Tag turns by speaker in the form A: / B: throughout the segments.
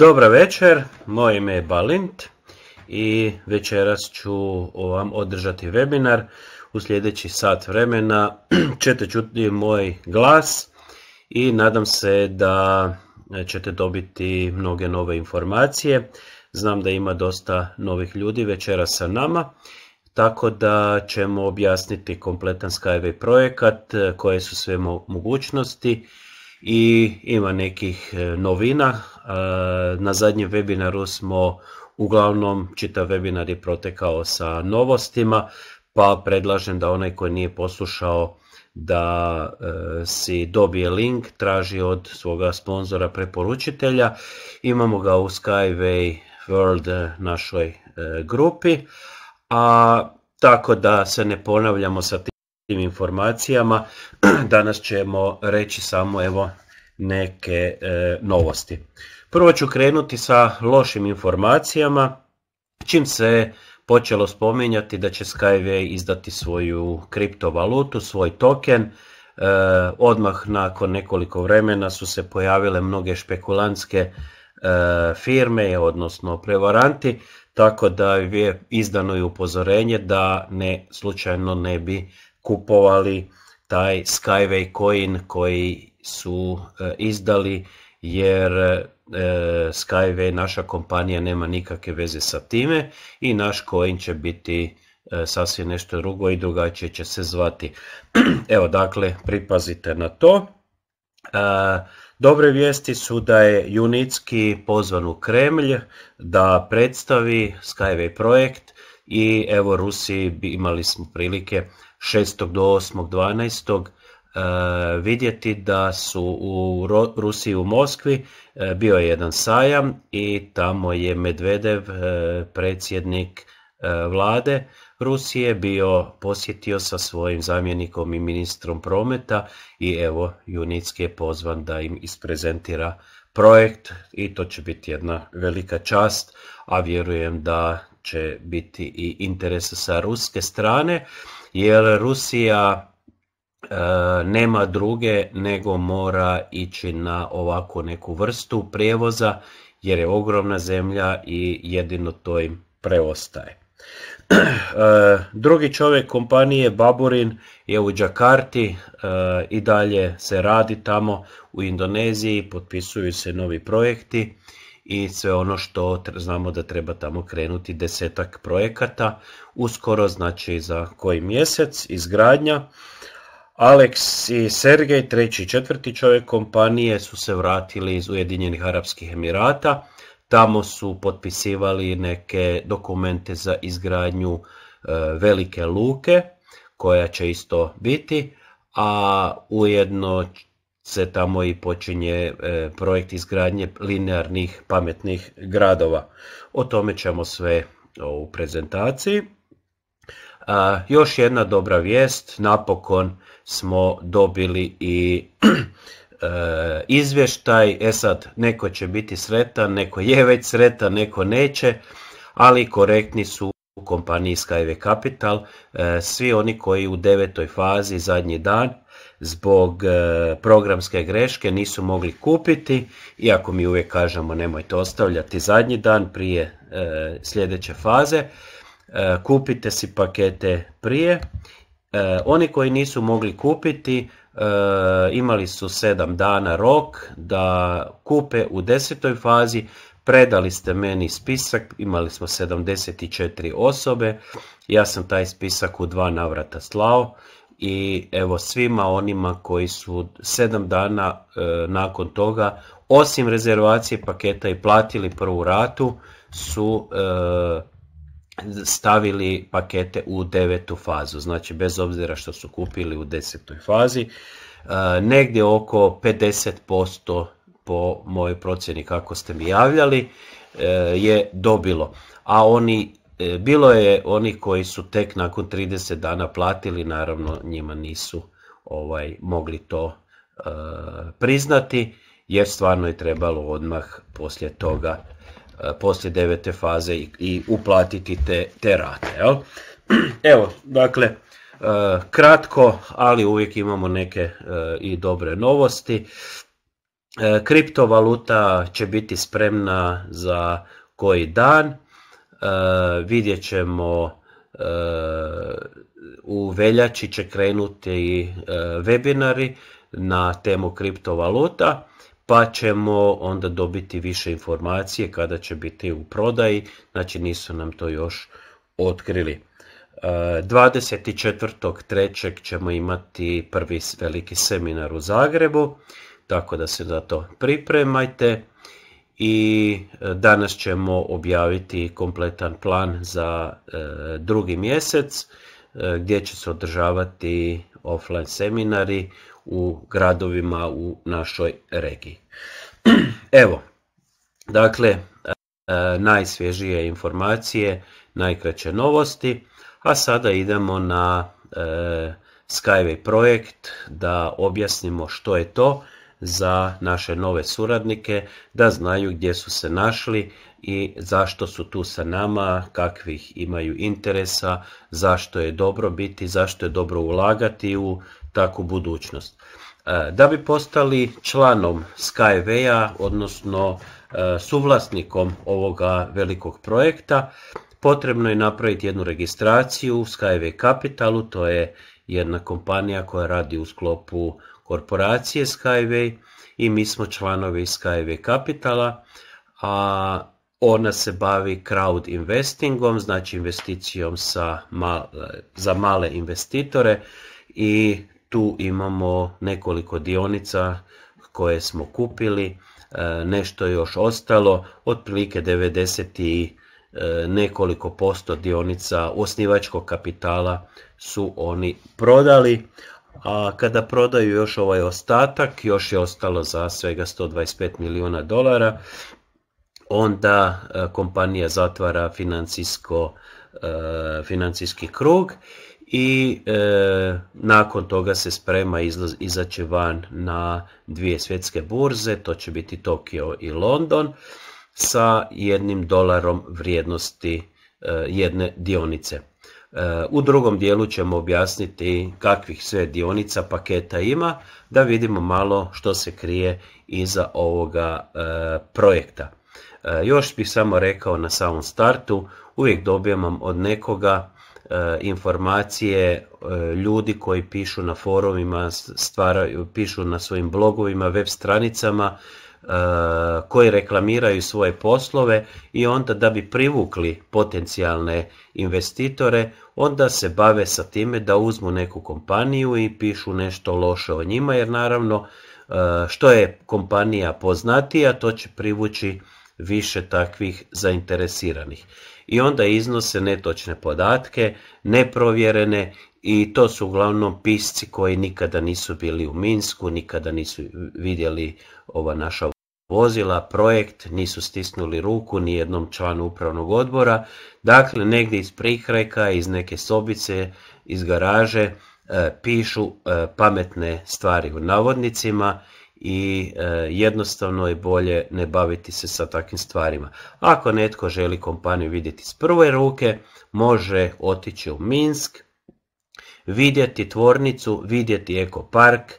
A: Dobra večer, moje ime je Balint i večeras ću vam održati webinar. U sljedeći sat vremena ćete čuti moj glas i nadam se da ćete dobiti mnoge nove informacije. Znam da ima dosta novih ljudi večeras sa nama, tako da ćemo objasniti kompletan Skyway projekat, koje su sve mogućnosti i ima nekih e, novina Eh, na zadnjem webinaru smo uglavnom čitav webinar je protekao sa novostima, pa predlažem da onaj koji nije poslušao da eh, si dobije link, traži od svoga sponzora preporučitelja. Imamo ga u Skyway World eh, našoj grupi, a tako da se ne ponavljamo sa tim informacijama, danas ćemo reći samo evo neke novosti. Prvo ću krenuti sa lošim informacijama, čim se počelo spominjati da će Skyway izdati svoju kriptovalutu, svoj token. E, odmah nakon nekoliko vremena su se pojavile mnoge špekulantske e, firme, odnosno prevaranti, tako da je izdano i upozorenje da ne slučajno ne bi kupovali taj Skyway coin koji su e, izdali jer e, Skyway, naša kompanija, nema nikakve veze sa time i naš coin će biti e, sasvim nešto drugo i drugačije će se zvati. Evo, dakle, pripazite na to. E, dobre vijesti su da je Junitski pozvan u Kremlj da predstavi Skyway projekt i evo Rusiji imali smo prilike 6. do 8. 12 E, vidjeti da su u Rusiji u Moskvi e, bio je jedan sajam i tamo je Medvedev e, predsjednik vlade Rusije bio posjetio sa svojim zamjenikom i ministrom prometa i evo Junitski je pozvan da im isprezentira projekt i to će biti jedna velika čast, a vjerujem da će biti i interes sa ruske strane jer Rusija E, nema druge nego mora ići na ovakvu neku vrstu prijevoza jer je ogromna zemlja i jedino to im preostaje. E, drugi čovjek kompanije Baburin je u Đakarti e, i dalje se radi tamo u Indoneziji, potpisuju se novi projekti i sve ono što znamo da treba tamo krenuti desetak projekata, uskoro znači za koji mjesec izgradnja. Alex i Sergej, treći i četvrti čovjek kompanije, su se vratili iz Ujedinjenih Arapskih Emirata. Tamo su potpisivali neke dokumente za izgradnju e, velike luke, koja će isto biti, a ujedno se tamo i počinje e, projekt izgradnje linearnih pametnih gradova. O tome ćemo sve u prezentaciji. još jedna dobra vijest, napokon smo dobili i e, izvještaj. E sad, neko će biti sretan, neko je već sretan, neko neće, ali korektni su u kompaniji Skyway Capital e, svi oni koji u devetoj fazi zadnji dan zbog e, programske greške nisu mogli kupiti, iako mi uvijek kažemo nemojte ostavljati zadnji dan prije sljedeće faze, kupite si pakete prije E, oni koji nisu mogli kupiti e, imali su sedam dana rok da kupe u desetoj fazi, predali ste meni spisak, imali smo 74 osobe, ja sam taj spisak u dva navrata slao i evo svima onima koji su sedam dana e, nakon toga, osim rezervacije paketa i platili prvu ratu, su stavili pakete u devetu fazu, znači bez obzira što su kupili u desetoj fazi, e, negdje oko 50% po mojoj procjeni kako ste mi javljali e, je dobilo, a oni e, bilo je oni koji su tek nakon 30 dana platili, naravno njima nisu ovaj mogli to priznati jer stvarno je trebalo odmah poslije toga Eh, poslije devete faze i, uplatiti te, te rate. Jel? Evo, dakle, eh, kratko, ali uvijek imamo neke eh, i dobre novosti. Kriptovaluta će biti spremna za koji dan. Vidjet ćemo u veljači će krenuti webinari na temu kriptovaluta pa ćemo onda dobiti više informacije kada će biti u prodaji, znači nisu nam to još otkrili. 24.3. E, ćemo imati prvi veliki seminar u Zagrebu, tako da se za to pripremajte i e, danas ćemo objaviti kompletan plan za e, drugi mjesec gdje će se održavati offline seminari u gradovima u našoj regiji. Evo, dakle, e, e, najsvježije informacije, najkraće novosti, a sada idemo na e, Skyway projekt da objasnimo što je to za naše nove suradnike, da znaju gdje su se našli, i zašto su tu sa nama, kakvih imaju interesa, zašto je dobro biti, zašto je dobro ulagati u takvu budućnost. E, da bi postali članom Skyway-a, odnosno e, suvlasnikom ovoga velikog projekta, potrebno je napraviti jednu registraciju u Skyway Capitalu, to je jedna kompanija koja radi u sklopu korporacije Skyway i mi smo članovi Skyway Capitala, a ona se bavi crowd investingom, znači investicijom sa za male investitore i tu imamo nekoliko dionica koje smo kupili, e, nešto još ostalo, otprilike 90 i e, nekoliko posto dionica osnivačkog kapitala su oni prodali, a kada prodaju još ovaj ostatak, još je ostalo za svega 125 milijuna dolara onda e, kompanija zatvara e, financijski krug i e, nakon toga se sprema izaći van na dvije svjetske burze, to će biti Tokio i London, sa jednim dolarom vrijednosti jedne dionice. u drugom dijelu ćemo objasniti kakvih sve dionica paketa ima, da vidimo malo što se krije iza ovoga projekta. E, još bih samo rekao na samom startu, uvijek dobijam od nekoga e, informacije e, ljudi koji pišu na forumima, stvaraju, pišu na svojim blogovima, web stranicama, koji reklamiraju svoje poslove i onda da bi privukli potencijalne investitore, onda se bave sa time da uzmu neku kompaniju i pišu nešto loše o njima, jer naravno što je kompanija poznatija, to će privući više takvih zainteresiranih. I onda iznose netočne podatke, neprovjerene i to su uglavnom pisci koji nikada nisu bili u Minsku, nikada nisu vidjeli ova naša vozila, projekt, nisu stisnuli ruku ni jednom članu upravnog odbora. Dakle, negdje iz prihreka, iz neke sobice, iz garaže, e, pišu e, pametne stvari u navodnicima i e, jednostavno je bolje ne baviti se sa takvim stvarima. Ako netko želi kompaniju vidjeti s prve ruke, može otići u Minsk, vidjeti tvornicu, vidjeti ekopark, e,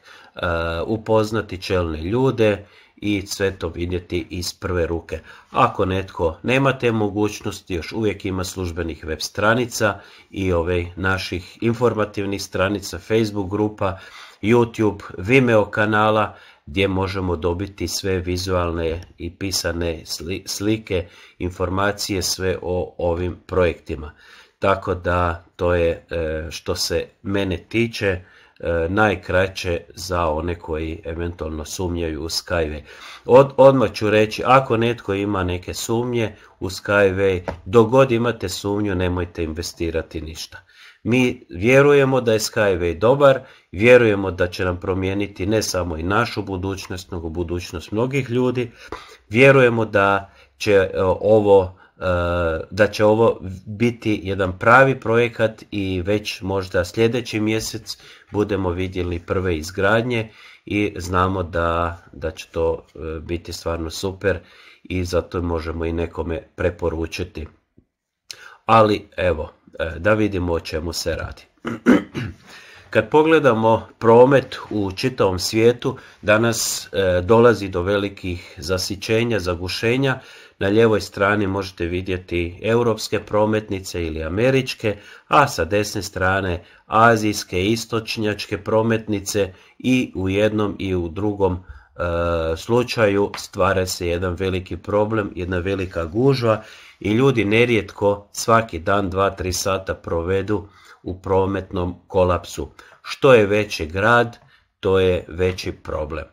A: upoznati čelne ljude i sve to vidjeti iz prve ruke. Ako netko nema te mogućnosti, još uvijek ima službenih web stranica i ove naših informativnih stranica, Facebook grupa, YouTube, Vimeo kanala gdje možemo dobiti sve vizualne i pisane slike, informacije sve o ovim projektima. Tako da to je e, što se mene tiče e, najkraće za one koji eventualno sumnjaju u Skyway. Od, odmah ću reći, ako netko ima neke sumnje u Skyway, dogod imate sumnju nemojte investirati ništa. Mi vjerujemo da je Skyway dobar Vjerujemo da će nam promijeniti ne samo i našu budućnost, nego budućnost mnogih ljudi. Vjerujemo da će e, ovo e, da će ovo biti jedan pravi projekat i već možda sljedeći mjesec budemo vidjeli prve izgradnje i znamo da, da će to e, biti stvarno super i zato možemo i nekome preporučiti. Ali evo, da vidimo o čemu se radi. Kad pogledamo promet u čitavom svijetu, danas e, dolazi do velikih zasićenja, zagušenja. Na ljevoj strani možete vidjeti europske prometnice ili američke, a sa desne strane azijske, istočnjačke prometnice i u jednom i u drugom e, slučaju stvara se jedan veliki problem, jedna velika gužva i ljudi nerijetko svaki dan 2-3 sata provedu u prometnom kolapsu. Što je veći grad, to je veći problem.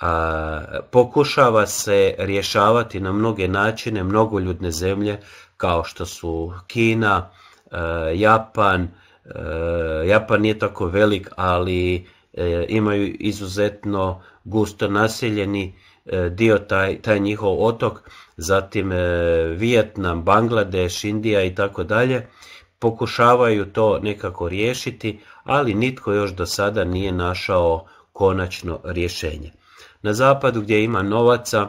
A: A, pokušava se rješavati na mnoge načine mnogoljudne zemlje kao što su Kina, e, Japan, e, Japan nije tako velik, ali e, imaju izuzetno gusto naseljeni dio taj, taj njihov otok, zatim Vijetnam, Bangladeš, Indija i tako dalje pokušavaju to nekako riješiti, ali nitko još do sada nije našao konačno rješenje. Na zapadu gdje ima novaca,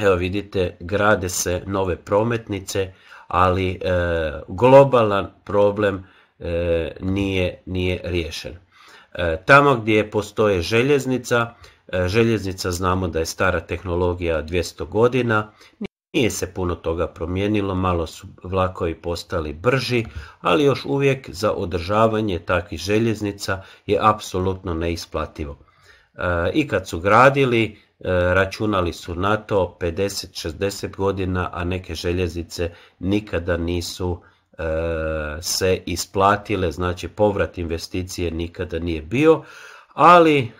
A: evo vidite, grade se nove prometnice, ali e, globalan problem e, nije, nije riješen. E, tamo gdje postoje željeznica, željeznica znamo da je stara tehnologija 200 godina, nije se puno toga promijenilo, malo su vlakovi postali brži, ali još uvijek za održavanje takvih željeznica je apsolutno neisplativo. E, I kad su gradili, e, računali su na to 50-60 godina, a neke željeznice nikada nisu e, se isplatile, znači povrat investicije nikada nije bio, ali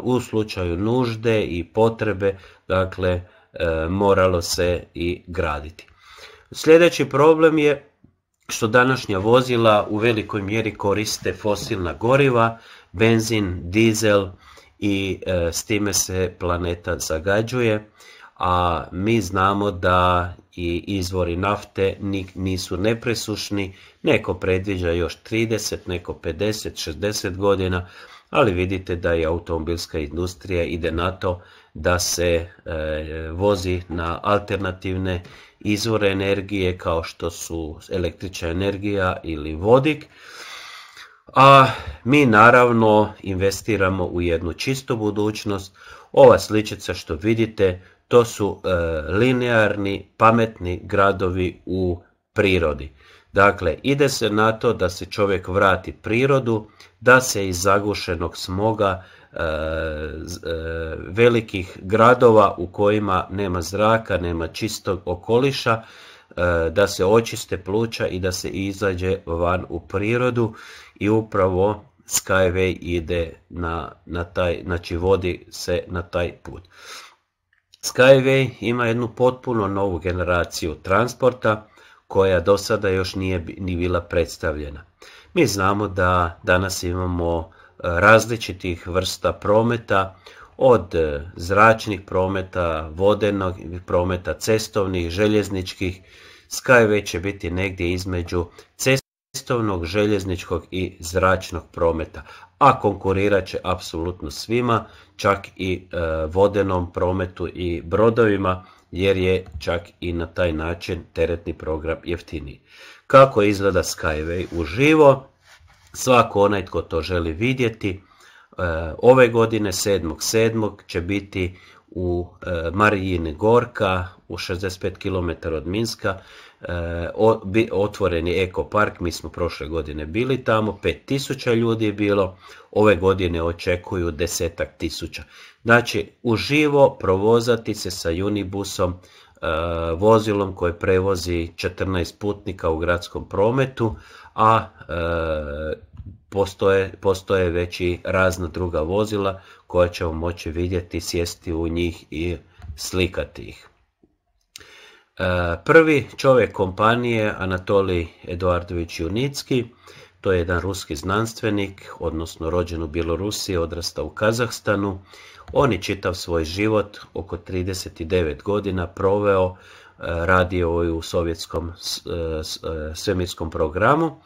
A: u slučaju nužde i potrebe, dakle, E, moralo se i graditi. Sljedeći problem je što današnja vozila u velikoj mjeri koriste fosilna goriva, benzin, dizel i e, s time se planeta zagađuje, a mi znamo da i izvori nafte nisu nepresušni, neko predviđa još 30, neko 50, 60 godina, ali vidite da i automobilska industrija ide na to da se e, vozi na alternativne izvore energije kao što su električna energija ili vodik. A mi naravno investiramo u jednu čistu budućnost. Ova sličica što vidite to su e, linearni pametni gradovi u prirodi. Dakle, ide se na to da se čovjek vrati prirodu, da se iz zagušenog smoga E, e, velikih gradova u kojima nema zraka, nema čistog okoliša, e, da se očiste pluća i da se izađe van u prirodu i upravo Skyway ide na, na taj, znači vodi se na taj put. Skyway ima jednu potpuno novu generaciju transporta koja do sada još nije ni bila predstavljena. Mi znamo da danas imamo različitih vrsta prometa, od e, zračnih prometa, vodenog prometa, cestovnih, željezničkih. Skyway će biti negdje između cestovnog, željezničkog i zračnog prometa, a konkurirat će apsolutno svima, čak i e, vodenom prometu i brodovima, jer je čak i na taj način teretni program jeftiniji. Kako izgleda Skyway uživo? Svako onaj tko to želi vidjeti, e, ove godine 7.7. će biti u e, Marijini Gorka u 65 km od Minska e, otvoreni ekopark, Eko mi smo prošle godine bili tamo, 5000 ljudi je bilo, ove godine očekuju desetak tisuća. Znači, uživo provozati se sa Unibusom, vozilom koje prevozi 14 putnika u gradskom prometu, a e, postoje, postoje već i razna druga vozila koja ćemo moći vidjeti, sjesti u njih i slikati ih. E, prvi čovjek kompanije Anatolij Eduardović Junicki, to je jedan ruski znanstvenik, odnosno rođen u Bjelorusiji, odrastao u Kazahstanu. On je čitav svoj život, oko 39 godina, proveo radio u sovjetskom e, e, svemirskom programu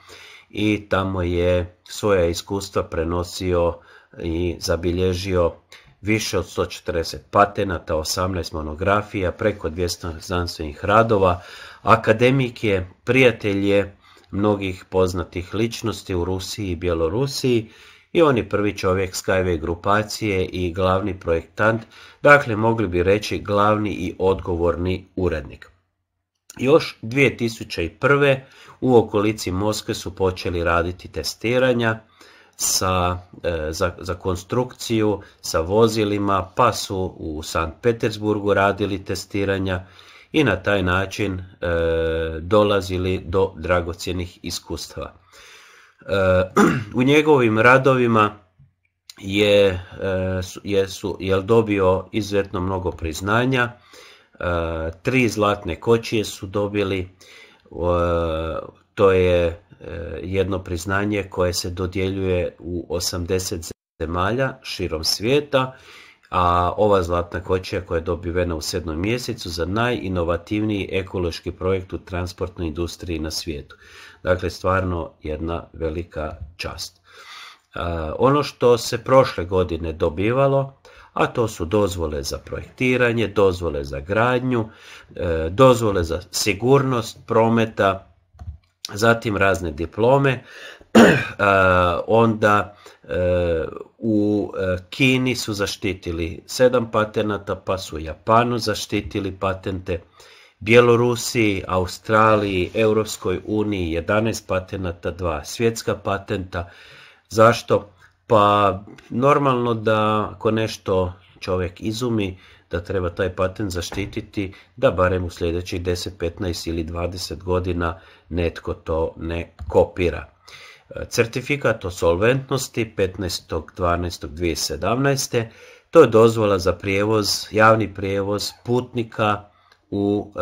A: i tamo je svoja iskustva prenosio i zabilježio više od 140 patenata, 18 monografija, preko 200 znanstvenih radova. Akademik je, prijatelj je mnogih poznatih ličnosti u Rusiji i Bjelorusiji i on je prvi čovjek Skyway grupacije i glavni projektant, dakle mogli bi reći glavni i odgovorni urednik. Još 2001. u okolici Moskve su počeli raditi testiranja sa, e, za, za konstrukciju, sa vozilima, pa su u Sankt Petersburgu radili testiranja i na taj način e, dolazili do dragocjenih iskustava. Uh, u njegovim radovima je, uh, je, su, je dobio izuzetno mnogo priznanja. Uh, tri zlatne kočije su dobili. To je jedno priznanje koje se dodjeljuje u 80 zemalja širom svijeta a ova zlatna kočija koja je dobivena u sedmom mjesecu za najinovativniji ekološki projekt u transportnoj industriji na svijetu. Dakle, stvarno jedna velika čast. E, ono što se prošle godine dobivalo, a to su dozvole za projektiranje, dozvole za gradnju, e, dozvole za sigurnost prometa, zatim razne diplome, e, onda u e, Kini su zaštitili sedam patenata, pa su Japanu zaštitili patente, Bjelorusiji, Australiji, Europskoj uniji 11 patenata, dva svjetska patenta. Zašto? Pa normalno da ako nešto čovjek izumi, da treba taj patent zaštititi, da barem u sljedećih 10, 15 ili 20 godina netko to ne kopira. Certifikat o solventnosti 15.12.2017. To je dozvola za prijevoz, javni prijevoz putnika u e,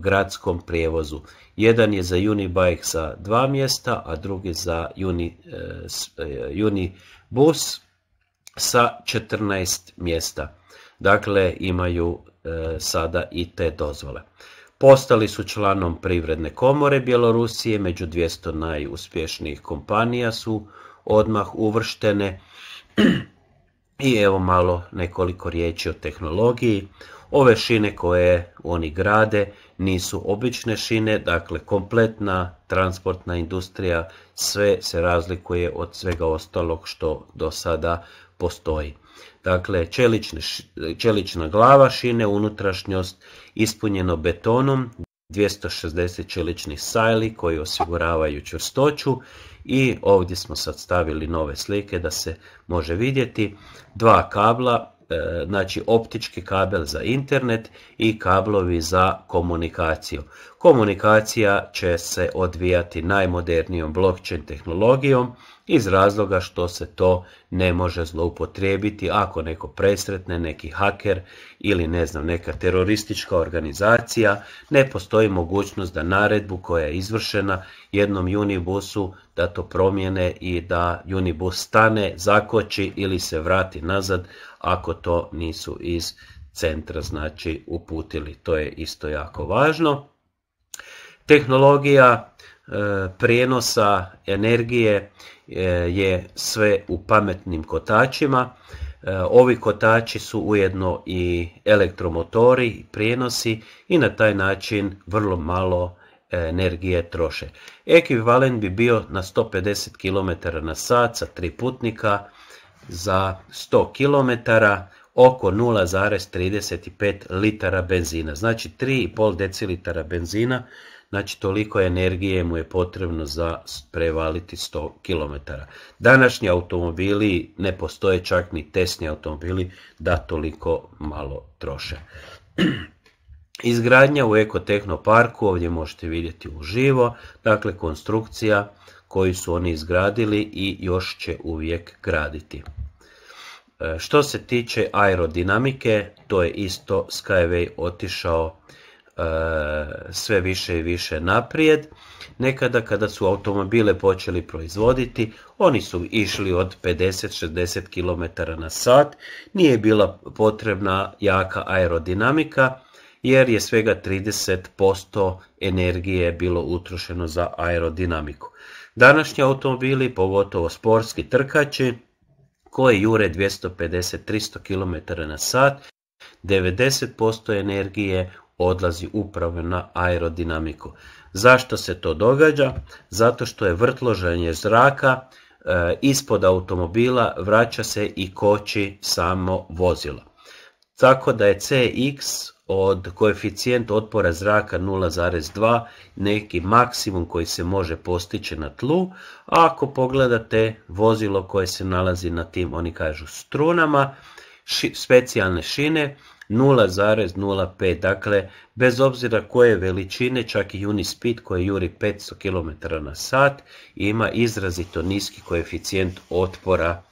A: gradskom prijevozu. Jedan je za Unibike sa dva mjesta, a drugi za uni, e, e Unibus sa 14 mjesta. Dakle, imaju e, sada i te dozvole. Postali su članom Privredne komore Bjelorusije, među 200 najuspješnijih kompanija su odmah uvrštene i evo malo nekoliko riječi o tehnologiji. Ove šine koje oni grade nisu obične šine, dakle kompletna transportna industrija sve se razlikuje od svega ostalog što do sada postoji. Dakle, čelična glava šine, unutrašnjost ispunjeno betonom, 260 čeličnih sajli koji osiguravaju čvrstoću i ovdje smo sad stavili nove slike da se može vidjeti dva kabla e, znači optički kabel za internet i kablovi za komunikaciju. Komunikacija će se odvijati najmodernijom blockchain tehnologijom iz razloga što se to ne može zloupotrijebiti ako neko presretne, neki haker ili ne znam, neka teroristička organizacija, ne postoji mogućnost da naredbu koja je izvršena jednom Unibusu da to promijene i da Unibus stane, zakoči ili se vrati nazad ako to nisu iz centra znači uputili. To je isto jako važno. Tehnologija e, prijenosa energije E, je sve u pametnim kotačima. E, ovi kotači su ujedno i elektromotori, prijenosi i na taj način vrlo malo e, energije troše. Ekvivalent bi bio na 150 km na sat sa tri putnika za 100 km oko 0,35 litara benzina. Znači 3,5 decilitara benzina Znači toliko energije mu je potrebno za prevaliti 100 km. Današnji automobili ne postoje čak ni tesni automobili da toliko malo troše. Izgradnja u Parku, ovdje možete vidjeti uživo, dakle konstrukcija koju su oni izgradili i još će uvijek graditi. E, što se tiče aerodinamike, to je isto Skyway otišao E, sve više i više naprijed. Nekada kada su automobile počeli proizvoditi, oni su išli od 50-60 km na sat, nije bila potrebna jaka aerodinamika, jer je svega 30% energije bilo utrošeno za aerodinamiku. Današnji automobili, pogotovo sportski trkači, koji jure 250-300 km na sat, 90% energije odlazi upravo na aerodinamiku. Zašto se to događa? Zato što je vrtloženje zraka e, ispod automobila vraća se i koči samo vozilo. Tako da je CX od koeficijent otpora zraka 0,2 neki maksimum koji se može postići na tlu. A ako pogledate vozilo koje se nalazi na tim, oni kažu strunama, specijalne šine, 0,05. Dakle, bez obzira koje veličine, čak i Unispeed koji juri 500 km na sat, ima izrazito niski koeficijent otpora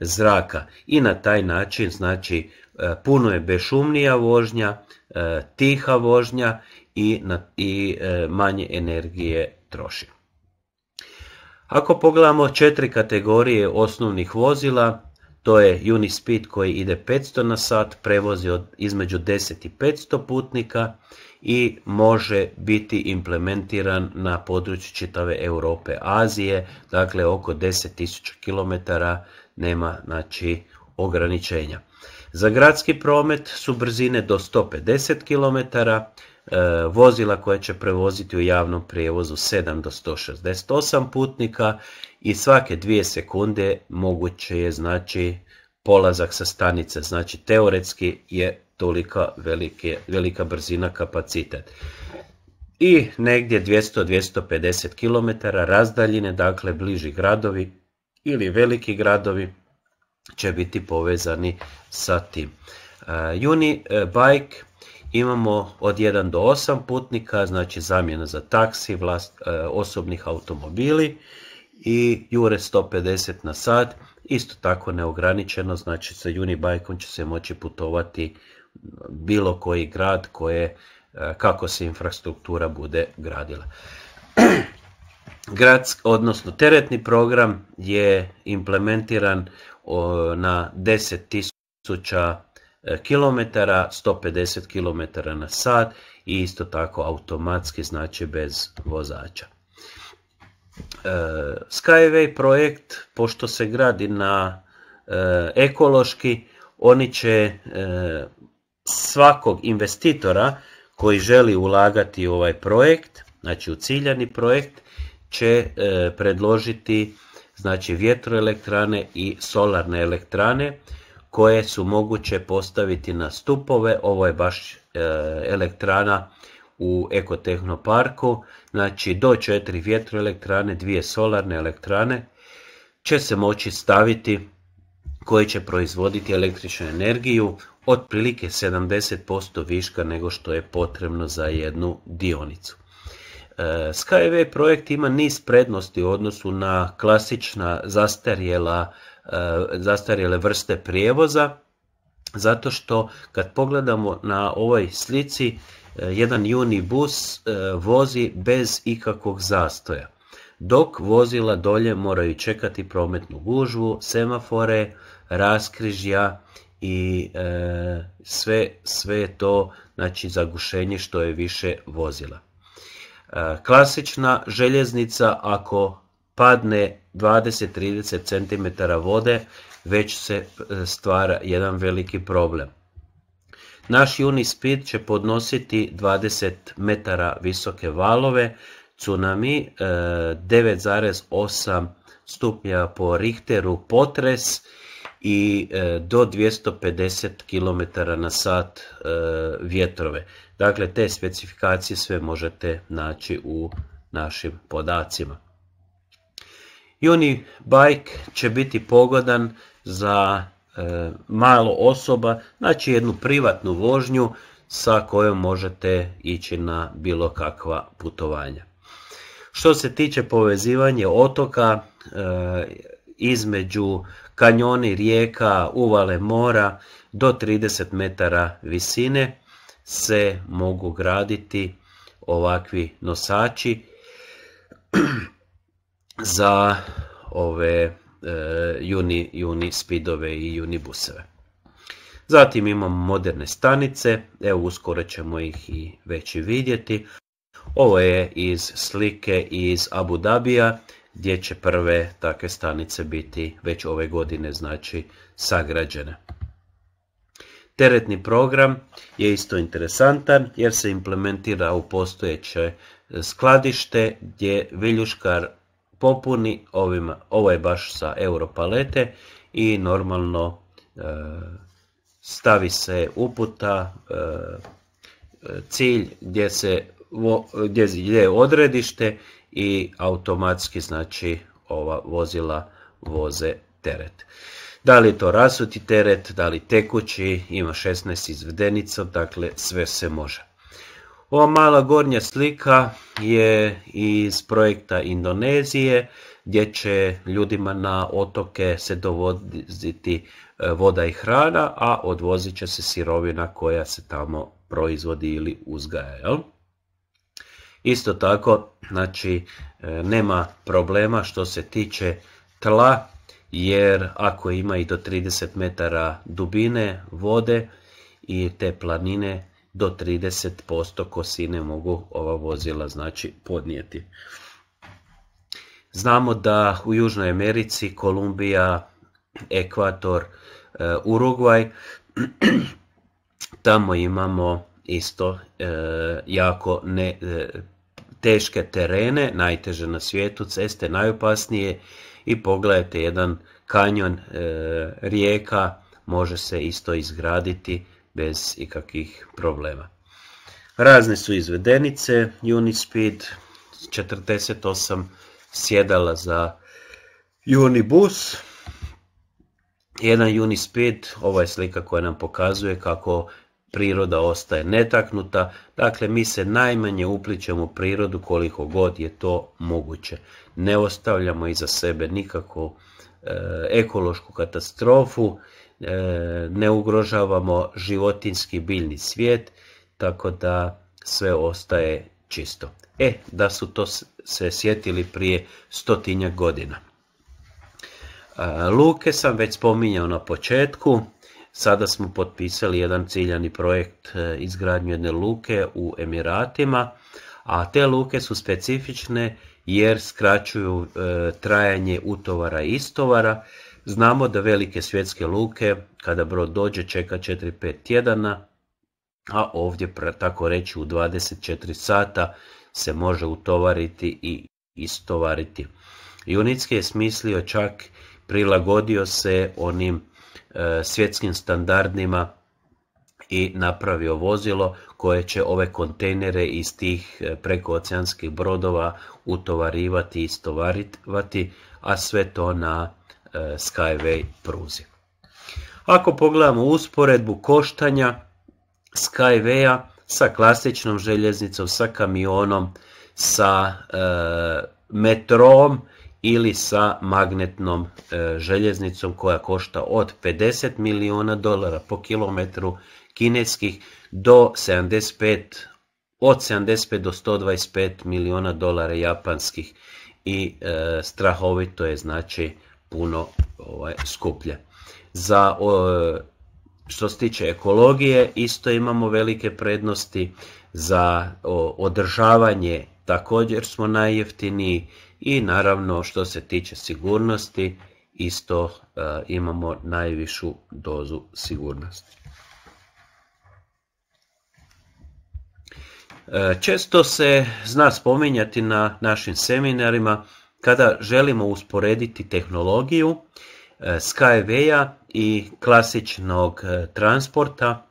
A: zraka. I na taj način, znači, e, puno je bešumnija vožnja, e, tiha vožnja i, i e, manje energije troši. Ako pogledamo četiri kategorije osnovnih vozila, to je Unispeed koji ide 500 na sat, prevozi od, između 10 i 500 putnika i može biti implementiran na području čitave Europe, Azije, dakle oko 10.000 km nema znači, ograničenja. Za gradski promet su brzine do 150 km, E, vozila koja će prevoziti u javnom prijevozu 7 do 168 putnika i svake dvije sekunde moguće je znači polazak sa stanice, znači teoretski je tolika velika brzina kapacitet. I negdje 200-250 km razdaljine, dakle bliži gradovi ili veliki gradovi će biti povezani sa tim. E, Unibike e, Imamo od 1 do 8 putnika, znači zamjena za taksi, vlast, e, osobnih automobili i jure 150 na sat, isto tako neograničeno, znači sa Unibike-om će se moći putovati bilo koji grad koje, e, kako se infrastruktura bude gradila. odnosno teretni program je implementiran na 10.000 km, 150 km na sat i isto tako automatski, znači bez vozača. E, Skyway projekt, pošto se gradi na e, ekološki, oni će e, svakog investitora koji želi ulagati u ovaj projekt, znači u ciljani projekt, će predložiti znači vjetroelektrane i solarne elektrane koje su moguće postaviti na stupove. Ovo je baš e, elektrana u ekotehnoparku, znači do četiri vjetroelektrane, dvije solarne elektrane će se moći staviti koje će proizvoditi električnu energiju otprilike 70% viška nego što je potrebno za jednu dionicu. E, Skyway projekt ima niz prednosti u odnosu na klasična zastarjela E, zastarjele vrste prijevoza zato što kad pogledamo na ovoj slici e, jedan juni bus e, vozi bez ikakvog zastoja dok vozila dolje moraju čekati prometnu gužvu, semafore, raskrižja i sve, je to znači, zagušenje što je više vozila. klasična željeznica ako padne 20-30 cm vode, već se e, stvara jedan veliki problem. Naš Unispeed će podnositi 20 metara visoke valove, tsunami 9,8 e, stupnja po Richteru potres i e, do 250 km na sat vjetrove. Dakle, te specifikacije sve možete naći u našim podacima. Unibike bike će biti pogodan za e, malo osoba, znači jednu privatnu vožnju sa kojom možete ići na bilo kakva putovanja. Što se tiče povezivanje otoka e, između kanjoni rijeka, uvale mora do 30 metara visine se mogu graditi ovakvi nosači za ove e, juni, juni i juni Zatim imamo moderne stanice, evo uskoro ćemo ih i već i vidjeti. Ovo je iz slike iz Abu Dabija gdje će prve takve stanice biti već ove godine znači sagrađene. Teretni program je isto interesantan jer se implementira u postojeće skladište gdje viljuškar popuni ovima. Ovo je baš sa euro palete i normalno e, stavi se uputa e, cilj gdje se gdje je odredište i automatski znači ova vozila voze teret. Da li to rasuti teret, da li tekući, ima 16 izvedenica, dakle sve se može. Ova mala gornja slika je iz projekta Indonezije gdje će ljudima na otoke se dovoziti e, voda i hrana, a odvozit će se sirovina koja se tamo proizvodi ili uzgaja. Jel? Isto tako, znači, e, nema problema što se tiče tla, jer ako ima i do 30 metara dubine vode i te planine, do 30% kosine mogu ova vozila znači podnijeti. Znamo da u Južnoj Americi, Kolumbija, Ekvator, e, Urugvaj, tamo imamo isto e, jako ne, e, teške terene, najteže na svijetu, ceste najopasnije i pogledajte jedan kanjon rijeka može se isto izgraditi bez ikakvih problema. Razne su izvedenice, Unispeed 48 sjedala za Unibus, jedan Unispeed, ovo je slika koja nam pokazuje kako priroda ostaje netaknuta, dakle mi se najmanje upličemo u prirodu koliko god je to moguće. Ne ostavljamo iza sebe nikakvu e, ekološku katastrofu, E, ne ugrožavamo životinski biljni svijet, tako da sve ostaje čisto. E, da su to se sjetili prije stotinja godina. E, luke sam već spominjao na početku. Sada smo potpisali jedan ciljani projekt e, izgradnje jedne luke u Emiratima, a te luke su specifične jer skraćuju trajanje utovara i istovara Znamo da velike svjetske luke, kada brod dođe, čeka 4-5 tjedana, a ovdje, tako reći, u 24 sata se može utovariti i istovariti. Junitski je smislio čak prilagodio se onim e, svjetskim standardima i napravio vozilo koje će ove kontejnere iz tih e, prekooceanskih brodova utovarivati i istovarivati, a sve to na Eh, Skyway pruzi. Ako pogledamo usporedbu koštanja Skywaya sa klasičnom željeznicom, sa kamionom, sa eh, metrom ili sa magnetnom eh, željeznicom koja košta od 50 milijuna dolara po kilometru kineskih do 75 od 75 do 125 milijuna dolara japanskih i strahovito je znači puno ovaj, skuplje. Za, što se tiče ekologije, isto imamo velike prednosti za održavanje, također smo najjeftiniji i naravno što se tiče sigurnosti, isto e, imamo najvišu dozu sigurnosti. E, često se zna spominjati na našim seminarima kada želimo usporediti tehnologiju e, Skyway-a i klasičnog e, transporta,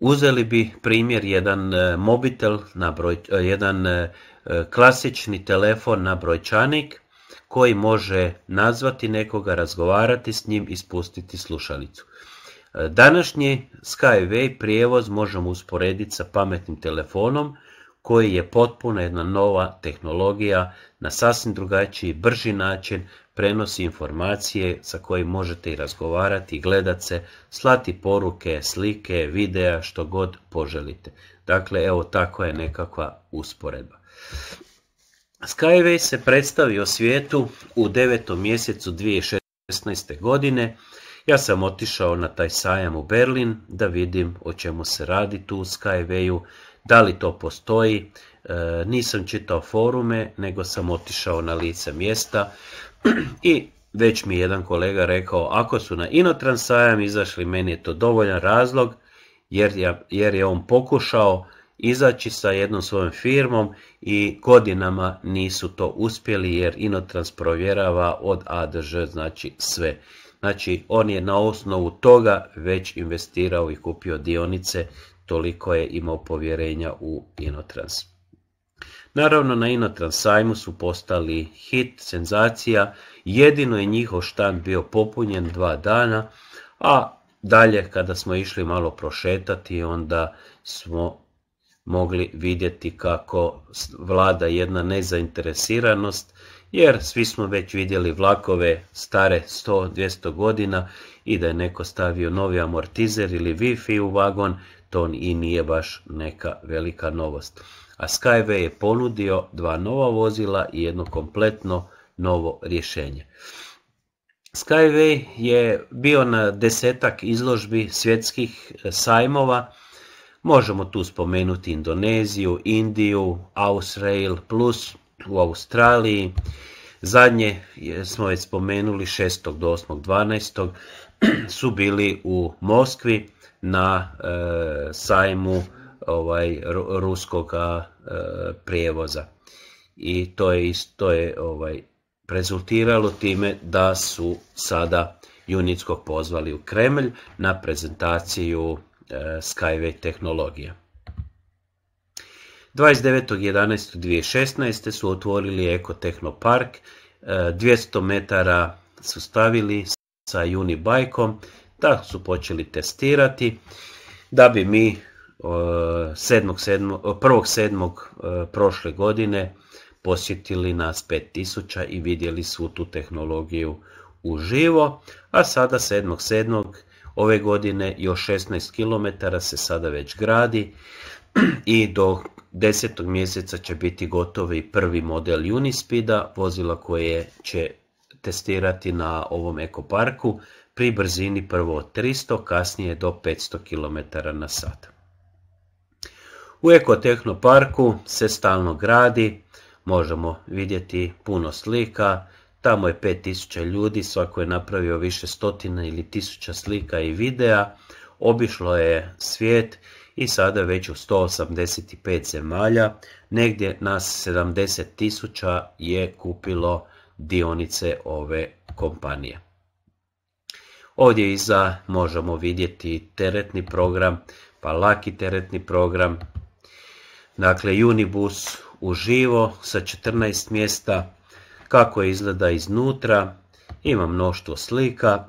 A: uzeli bi primjer jedan e, mobitel, na jedan klasični telefon na brojčanik koji može nazvati nekoga, razgovarati s njim i spustiti slušalicu. Današnji Skyway prijevoz možemo usporediti sa pametnim telefonom koji je potpuno jedna nova tehnologija na sasvim drugačiji, brži način prenosi informacije sa kojim možete i razgovarati, gledat se, slati poruke, slike, videa, što god poželite. Dakle, evo tako je nekakva usporedba. Skyway se predstavio svijetu u 9. mjesecu 2016. godine. Ja sam otišao na taj sajam u Berlin da vidim o čemu se radi tu u Skywayu, da li to postoji? E, nisam čitao forume, nego sam otišao na lice mjesta i već mi jedan kolega rekao, ako su na Inotransajam izašli, meni je to dovoljan razlog, jer, jer je on pokušao izaći sa jednom svojom firmom i godinama nisu to uspjeli jer Inotrans provjerava od A znači sve. Znači on je na osnovu toga već investirao i kupio dionice toliko je imao povjerenja u Inotrans. Naravno, na Inotrans sajmu su postali hit, senzacija, jedino je njihov štand bio popunjen dva dana, a dalje kada smo išli malo prošetati, onda smo mogli vidjeti kako vlada jedna nezainteresiranost, jer svi smo već vidjeli vlakove stare 100-200 godina i da je neko stavio novi amortizer ili wifi u vagon to i nije baš neka velika novost. A Skyway je ponudio dva nova vozila i jedno kompletno novo rješenje. Skyway je bio na desetak izložbi svjetskih e, sajmova. Možemo tu spomenuti Indoneziju, Indiju, Ausrail Plus u Australiji. Zadnje smo već spomenuli 6. do 8. 12. su bili u Moskvi na e, sajmu ovaj ruskog e, prijevoza. I to je to je ovaj rezultiralo time da su sada Junitskog pozvali u Kremlj na prezentaciju e, Skyway tehnologija. 29.11.2016. su otvorili park. 200 metara su stavili sa bajkom da su počeli testirati da bi mi 1.7. E, e, e, prošle godine posjetili nas 5000 i vidjeli svu tu tehnologiju uživo, a sada 7.7. ove godine još 16 km se sada već gradi i do 10. mjeseca će biti gotovi prvi model Unispeeda, vozila koje će testirati na ovom ekoparku pri brzini prvo 300, kasnije do 500 km na sat. U Ekotehnoparku se stalno gradi, možemo vidjeti puno slika, tamo je 5000 ljudi, svako je napravio više stotina ili tisuća slika i videa, obišlo je svijet i sada već u 185 zemalja, negdje nas 70 tisuća je kupilo dionice ove kompanije. Ovdje iza možemo vidjeti teretni program, pa laki teretni program. Dakle, Unibus uživo sa 14 mjesta. Kako je izgleda iznutra, ima mnoštvo slika.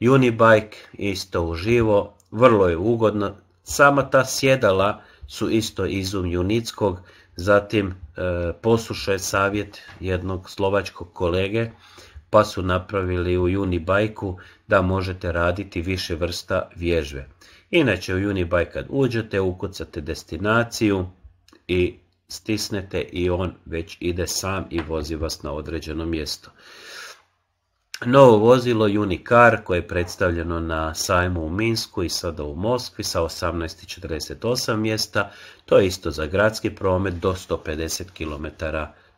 A: Unibike isto uživo, vrlo je ugodno. Sama ta sjedala su isto izum Junickog, zatim e, poslušaj savjet jednog slovačkog kolege pa su napravili u Unibike-u da možete raditi više vrsta vježbe. Inače u Unibike kad uđete, ukucate destinaciju i stisnete i on već ide sam i vozi vas na određeno mjesto. Novo vozilo Unicar koje je predstavljeno na sajmu u Minsku i sada u Moskvi sa 18.48 mjesta, to je isto za gradski promet do 150 km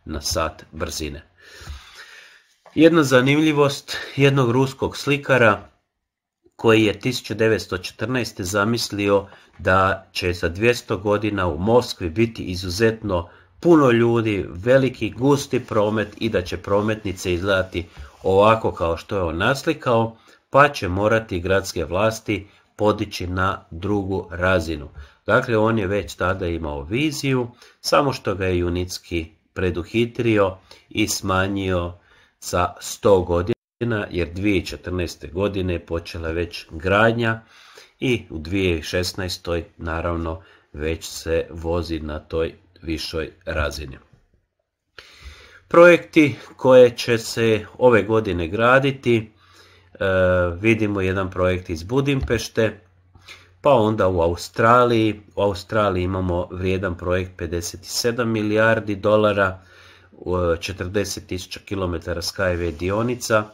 A: na sat brzine. Jedna zanimljivost jednog ruskog slikara koji je 1914. zamislio da će za 200 godina u Moskvi biti izuzetno puno ljudi, veliki gusti promet i da će prometnice izgledati ovako kao što je on naslikao, pa će morati gradske vlasti podići na drugu razinu. Dakle, on je već tada imao viziju, samo što ga je Junicki preduhitrio i smanjio sa 100 godina, jer 2014. godine je počela već gradnja i u 2016. naravno već se vozi na toj višoj razini. Projekti koje će se ove godine graditi, e, vidimo jedan projekt iz Budimpešte, pa onda u Australiji, u Australiji imamo vrijedan projekt 57 milijardi dolara, 40.000 e, km Skyway dionica,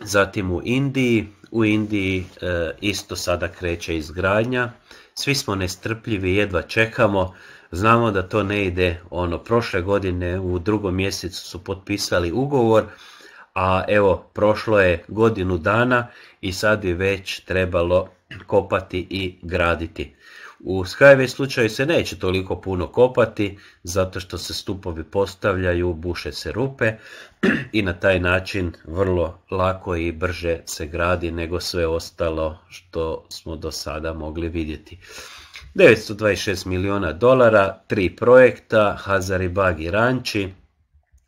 A: zatim u Indiji, u Indiji e, isto sada kreće izgradnja, svi smo nestrpljivi, jedva čekamo, znamo da to ne ide, ono, prošle godine u drugom mjesecu su potpisali ugovor, a evo, prošlo je godinu dana i sad bi već trebalo kopati i graditi. U Skyway slučaju se neće toliko puno kopati, zato što se stupovi postavljaju, buše se rupe i na taj način vrlo lako i brže se gradi nego sve ostalo što smo do sada mogli vidjeti. 926 milijuna dolara, tri projekta, Hazar i Ranči.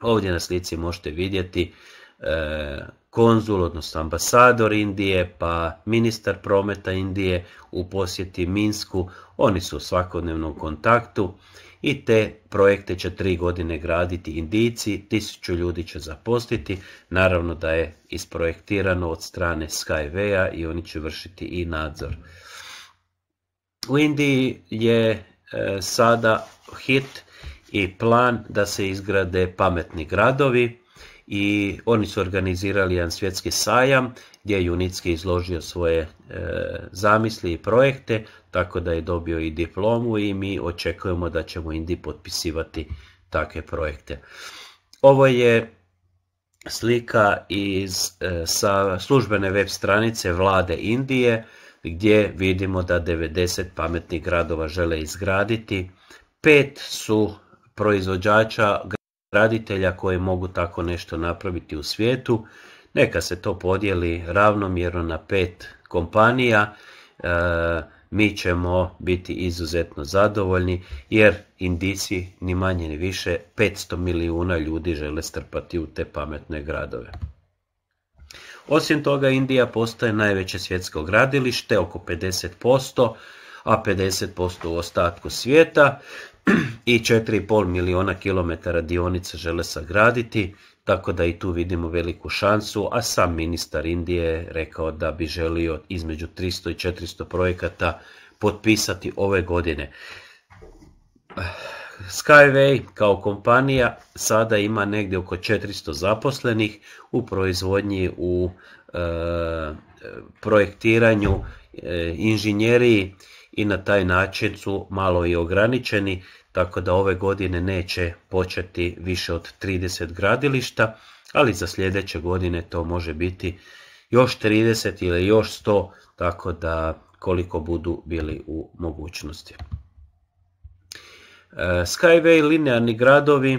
A: Ovdje na slici možete vidjeti e, konzul, odnosno ambasador Indije, pa ministar prometa Indije u posjeti Minsku. Oni su u svakodnevnom kontaktu i te projekte će tri godine graditi Indijci, tisuću ljudi će zaposliti. Naravno da je isprojektirano od strane skyway i oni će vršiti i nadzor. U Indiji je e, sada hit i plan da se izgrade pametni gradovi i oni su organizirali jedan svjetski sajam gdje je Junitski izložio svoje e, zamisli i projekte, tako da je dobio i diplomu i mi očekujemo da ćemo Indiji potpisivati takve projekte. Ovo je slika iz e, sa službene web stranice vlade Indije gdje vidimo da 90 pametnih gradova žele izgraditi. Pet su proizvođača raditelja koji mogu tako nešto napraviti u svijetu. Neka se to podijeli ravnomjerno na pet kompanija. E, mi ćemo biti izuzetno zadovoljni jer indici ni manje ni više 500 milijuna ljudi žele strpati u te pametne gradove. Osim toga Indija postaje najveće svjetsko gradilište, oko 50%, a 50% u ostatku svijeta i 4,5 miliona kilometara dionice žele sagraditi, tako da i tu vidimo veliku šansu, a sam ministar Indije je rekao da bi želio između 300 i 400 projekata potpisati ove godine. Skyway kao kompanija sada ima negdje oko 400 zaposlenih u proizvodnji, u e, projektiranju, e, inženjeriji i na taj način su malo i ograničeni tako da ove godine neće početi više od 30 gradilišta, ali za sljedeće godine to može biti još 30 ili još 100, tako da koliko budu bili u mogućnosti. E, Skyway linearni gradovi e,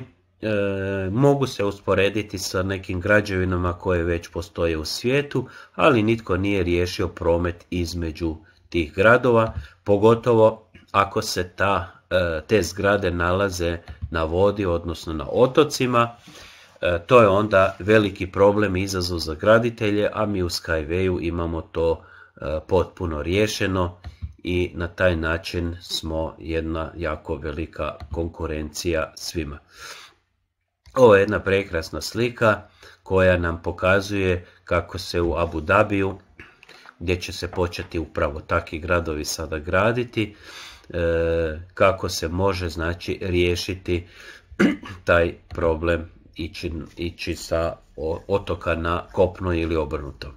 A: mogu se usporediti sa nekim građevinama koje već postoje u svijetu, ali nitko nije riješio promet između tih gradova, pogotovo ako se ta E, te zgrade nalaze na vodi, odnosno na otocima. E, to je onda veliki problem i izazov za graditelje, a mi u Skyway-u imamo to e, potpuno riješeno i na taj način smo jedna jako velika konkurencija svima. Ovo je jedna prekrasna slika koja nam pokazuje kako se u Abu Dhabiju, gdje će se početi upravo takvi gradovi sada graditi, E, kako se može znači riješiti taj problem ići, ići sa otoka na kopno ili obrnuto.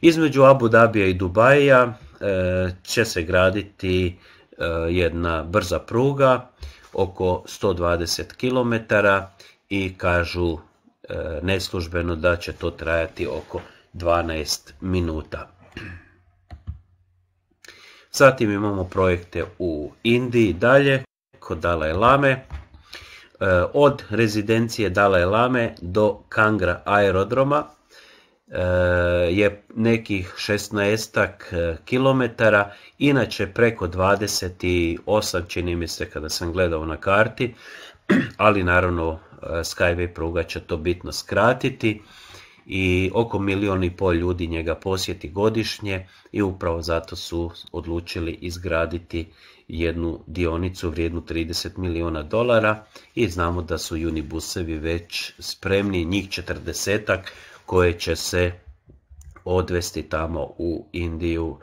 A: Između Abu Dabija i Dubaja e, će se graditi e, jedna brza pruga oko 120 km i kažu neslužbeno da će to trajati oko 12 minuta. Zatim imamo projekte u Indiji dalje, kod dalai Lame, e, od rezidencije dalai Lame do Kangra aerodroma e, je nekih 16 e, km, inače preko 28 čini mi se kada sam gledao na karti, ali naravno Skyway pruga će to bitno skratiti i oko milijun i pol ljudi njega posjeti godišnje i upravo zato su odlučili izgraditi jednu dionicu vrijednu 30 milijuna dolara i znamo da su Unibusevi već spremni, njih 40 koje će se odvesti tamo u Indiju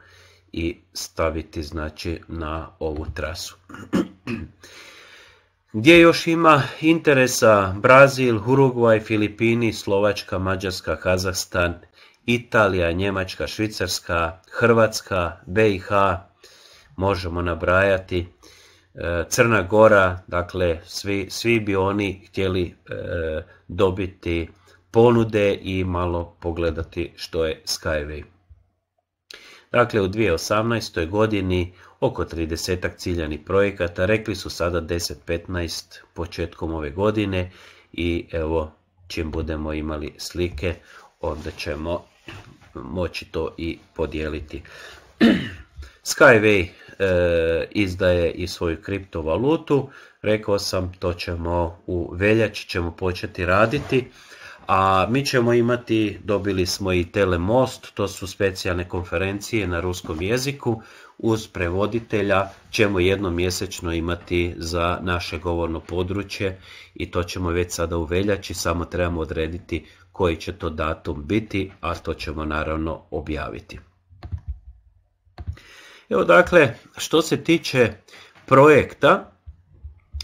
A: i staviti znači na ovu trasu. Gdje još ima interesa Brazil, Uruguay, Filipini, Slovačka, Mađarska, Kazahstan, Italija, Njemačka, Švicarska, Hrvatska, BiH, možemo nabrajati, e, Crna Gora, dakle svi, svi bi oni htjeli e, dobiti ponude i malo pogledati što je Skyway. Dakle, u 2018. godini oko 30 ciljanih projekata, rekli su sada 10-15 početkom ove godine i evo čim budemo imali slike onda ćemo moći to i podijeliti. Skyway e, izdaje i svoju kriptovalutu, rekao sam to ćemo u veljači ćemo početi raditi. A mi ćemo imati, dobili smo i Telemost, to su specijalne konferencije na ruskom jeziku uz prevoditelja ćemo jednom mjesečno imati za naše govorno područje i to ćemo već sada u veljači, samo trebamo odrediti koji će to datum biti, a to ćemo naravno objaviti. Evo dakle, što se tiče projekta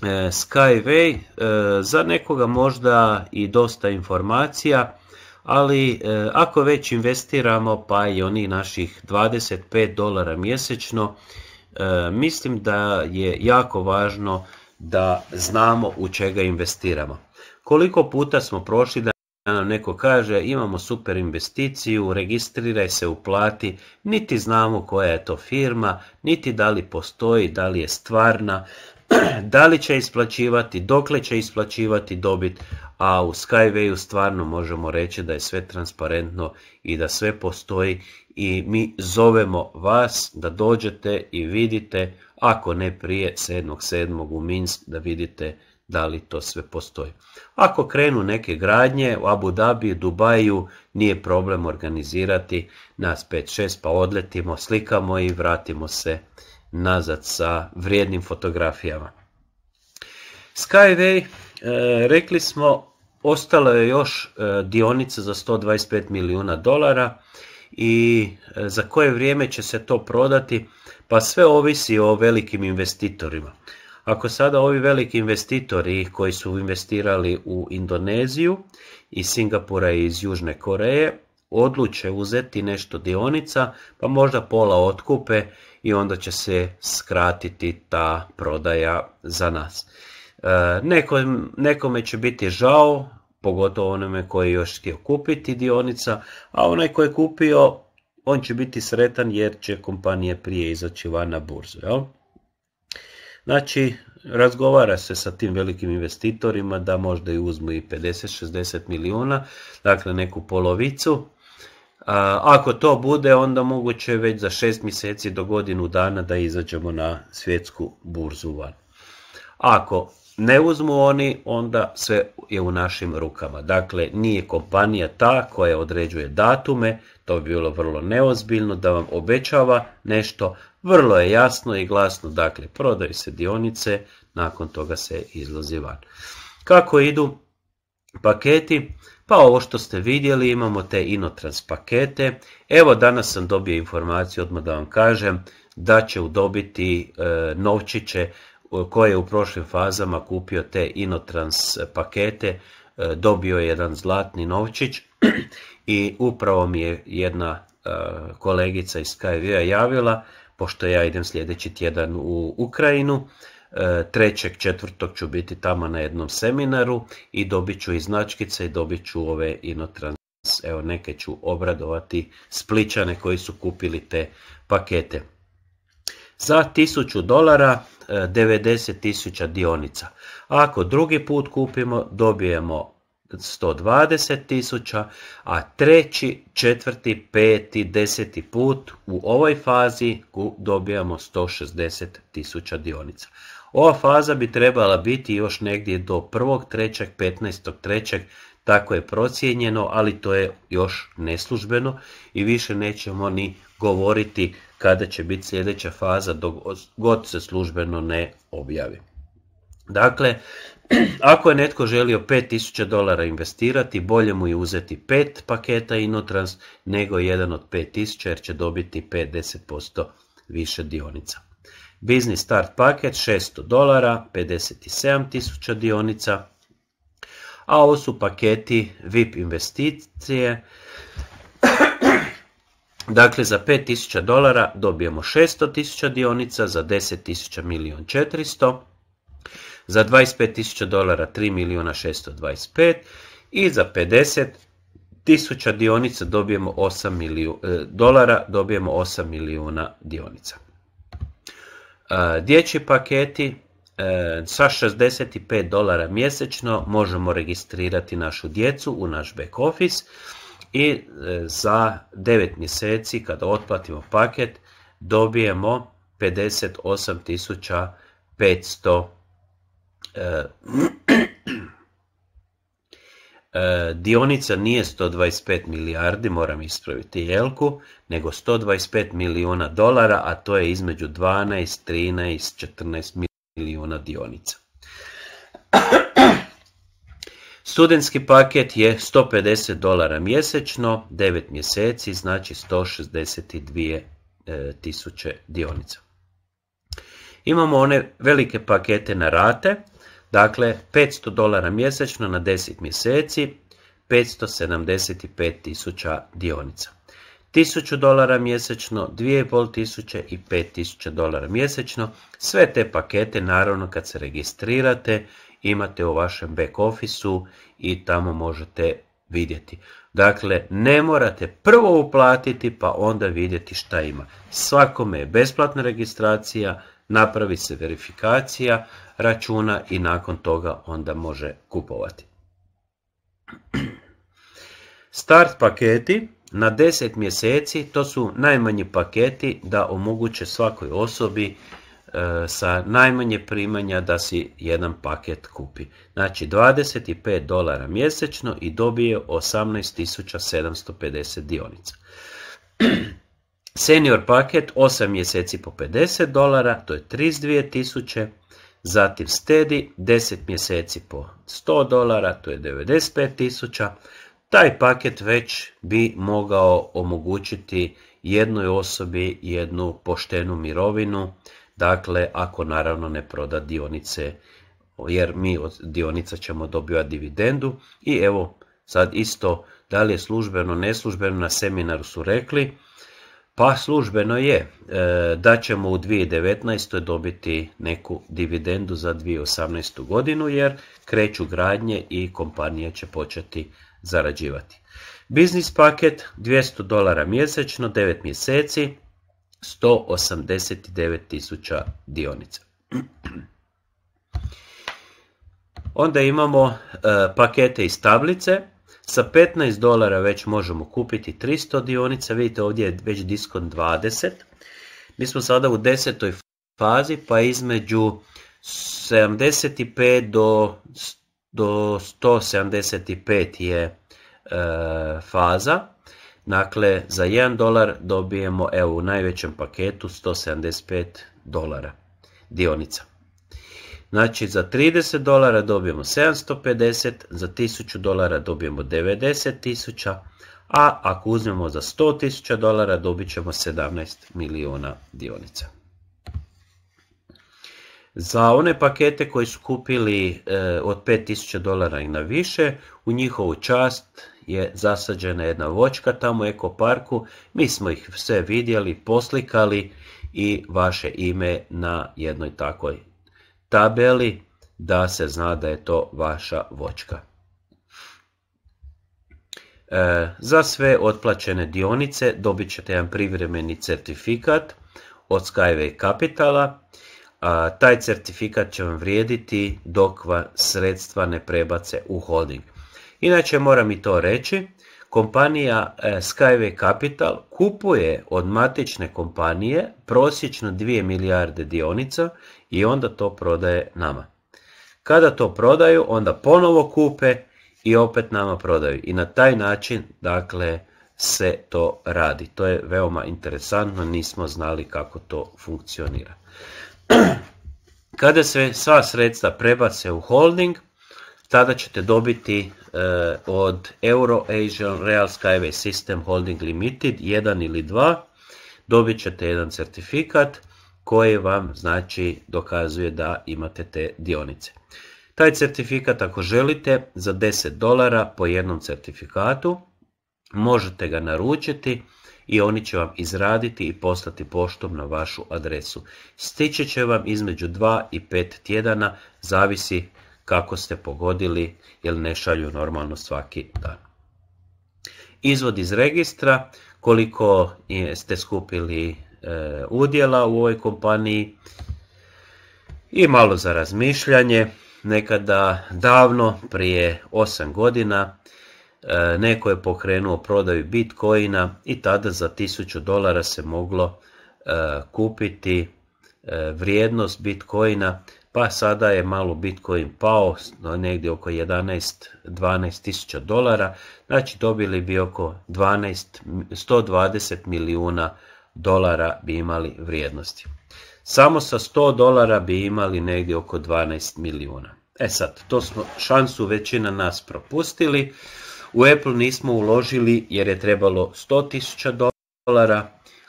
A: e, Skyway, e, za nekoga možda i dosta informacija, ali e, ako već investiramo pa i oni naših 25 dolara mjesečno, e, mislim da je jako važno da znamo u čega investiramo. Koliko puta smo prošli da nam neko kaže imamo super investiciju, registriraj se, uplati, niti znamo koja je to firma, niti da li postoji, da li je stvarna, da li će isplaćivati, dokle će isplaćivati dobit, a u Skywayu stvarno možemo reći da je sve transparentno i da sve postoji i mi zovemo vas da dođete i vidite, ako ne prije 7.7. u Minsk, da vidite da li to sve postoji. Ako krenu neke gradnje u Abu Dhabi, Dubaju, nije problem organizirati nas 5-6 pa odletimo, slikamo i vratimo se nazad sa vrijednim fotografijama. Skyway, e, rekli smo, ostalo je još e, dionica za 125 milijuna dolara i e, za koje vrijeme će se to prodati, pa sve ovisi o velikim investitorima. Ako sada ovi veliki investitori koji su investirali u Indoneziju i Singapura i iz Južne Koreje odluče uzeti nešto dionica, pa možda pola otkupe i onda će se skratiti ta prodaja za nas. E, nekome će biti žao, pogotovo onome koji je još htio kupiti dionica, a onaj koji je kupio, on će biti sretan jer će kompanije prije izaći van na burzu. Jel? Znači, razgovara se sa tim velikim investitorima da možda i uzmu i 50-60 milijuna, dakle neku polovicu, ako to bude, onda moguće već za šest mjeseci do godinu dana da izađemo na svjetsku burzu van. Ako ne uzmu oni, onda sve je u našim rukama. Dakle, nije kompanija ta koja određuje datume, to bi bilo vrlo neozbiljno da vam obećava nešto, vrlo je jasno i glasno, dakle, prodaju se dionice, nakon toga se izlazi van. Kako idu paketi? Pa ovo što ste vidjeli, imamo te Inotrans pakete. Evo danas sam dobio informaciju, odmah da vam kažem, da će udobiti e, novčiće e, koje je u prošlim fazama kupio te Inotrans pakete. E, dobio je jedan zlatni novčić i upravo mi je jedna kolegica iz KV-a javila, pošto ja idem sljedeći tjedan u Ukrajinu, E, trećeg, četvrtog ću biti tamo na jednom seminaru i dobit ću i značkice i dobit ću ove inotrans. Evo neke ću obradovati spličane koji su kupili te pakete. Za 1000 dolara 90 e, tisuća dionica. Ako drugi put kupimo dobijemo 120 tisuća, a treći, četvrti, peti, deseti put u ovoj fazi dobijamo 160 tisuća dionica. Ova faza bi trebala biti još negdje do 1.3. Tako je procijenjeno, ali to je još neslužbeno i više nećemo ni govoriti kada će biti sljedeća faza dok god se službeno ne objavi. Dakle, ako je netko želio 5000 dolara investirati, bolje mu je uzeti 5 paketa Inotrans nego jedan od 5000 jer će dobiti 50% više dionica. Business start paket 600 dolara, 57.000 dionica, a ovo su paketi VIP investicije. Dakle, za 5000 dolara dobijemo 600.000 dionica, za 10.000 milijun 400, za 25.000 dolara 3 625 i za 50.000 dionica dobijemo 8 e, dolara dobijemo 8 milijuna dionica. E, dječji paketi e, sa 65 dolara mjesečno možemo registrirati našu djecu u naš back office i e, za 9 mjeseci kada otplatimo paket dobijemo 58.500 eh, E, dionica nije 125 milijardi, moram ispraviti jelku, nego 125 milijuna dolara, a to je između 12, 13, 14 milijuna dionica. Studentski paket je 150 dolara mjesečno, 9 mjeseci, znači 162 e, tisuće dionica. Imamo one velike pakete na rate, Dakle, 500 dolara mjesečno na 10 mjeseci, 575 tisuća dionica. 1000 dolara mjesečno, 2500 i 5000 dolara mjesečno. Sve te pakete, naravno, kad se registrirate, imate u vašem back office-u i tamo možete vidjeti. Dakle, ne morate prvo uplatiti pa onda vidjeti šta ima. Svakome je besplatna registracija, napravi se verifikacija, računa i nakon toga onda može kupovati. Start paketi na 10 mjeseci to su najmanji paketi da omoguće svakoj osobi e, sa najmanje primanja da si jedan paket kupi. Znači 25 dolara mjesečno i dobije 18.750 dionica. Senior paket 8 mjeseci po 50 dolara, to je 32.000 Zatim stedi 10 mjeseci po 100 dolara, to je 95 tisuća. Taj paket već bi mogao omogućiti jednoj osobi jednu poštenu mirovinu, dakle ako naravno ne proda dionice, jer mi od dionica ćemo dobivati dividendu. I evo sad isto, da li je službeno, neslužbeno, na seminaru su rekli, pa službeno je e, da ćemo u 2019. dobiti neku dividendu za 2018. godinu jer kreću gradnje i kompanija će početi zarađivati. Biznis paket 200 dolara mjesečno, 9 mjeseci, 189 tisuća dionica. Onda imamo e, pakete iz tablice sa 15 dolara već možemo kupiti 300 dionica, vidite ovdje je već diskon 20. Mi smo sada u desetoj fazi, pa između 75 do, 175 je e, faza. Dakle, za 1 dolar dobijemo, evo u najvećem paketu, 175 dolara dionica. Znači za 30 dolara dobijemo 750, za 1000 dolara dobijemo 90 tisuća, a ako uzmemo za 100 tisuća dolara dobit ćemo 17 milijuna dionica. Za one pakete koji su kupili e, od 5000 dolara i na više, u njihovu čast je zasađena jedna vočka tamo u Eko Parku. Mi smo ih sve vidjeli, poslikali i vaše ime na jednoj takvoj tabeli da se zna da je to vaša voćka. E, za sve otplaćene dionice dobit ćete jedan privremeni certifikat od Skyway Capitala. A, taj certifikat će vam vrijediti dok vam sredstva ne prebace u holding. Inače moram i to reći, kompanija e, Skyway Capital kupuje od matične kompanije prosječno 2 milijarde dionica i onda to prodaje nama. Kada to prodaju, onda ponovo kupe i opet nama prodaju. I na taj način, dakle, se to radi. To je veoma interesantno, nismo znali kako to funkcionira. Kada se sva sredstva prebace u holding, tada ćete dobiti e, od Euro Asian Real Skyway System Holding Limited 1 ili 2, dobit ćete jedan certifikat, koji vam znači dokazuje da imate te dionice. Taj certifikat ako želite za 10 dolara po jednom certifikatu možete ga naručiti i oni će vam izraditi i poslati poštom na vašu adresu. Stići će vam između 2 i 5 tjedana, zavisi kako ste pogodili jer ne šalju normalno svaki dan. Izvod iz registra, koliko ste skupili E, udjela u ovoj kompaniji i malo za razmišljanje. Nekada davno, prije 8 godina, e, neko je pokrenuo prodaju bitcoina i tada za 1000 dolara se moglo e, kupiti vrijednost bitcoina, pa sada je malo bitcoin pao, negdje oko 11-12 tisuća dolara, znači dobili bi oko 12, 120 milijuna dolara dolara bi imali vrijednosti. Samo sa 100 dolara bi imali negdje oko 12 milijuna. E sad, to smo šansu većina nas propustili. U Apple nismo uložili jer je trebalo 100.000 dolara,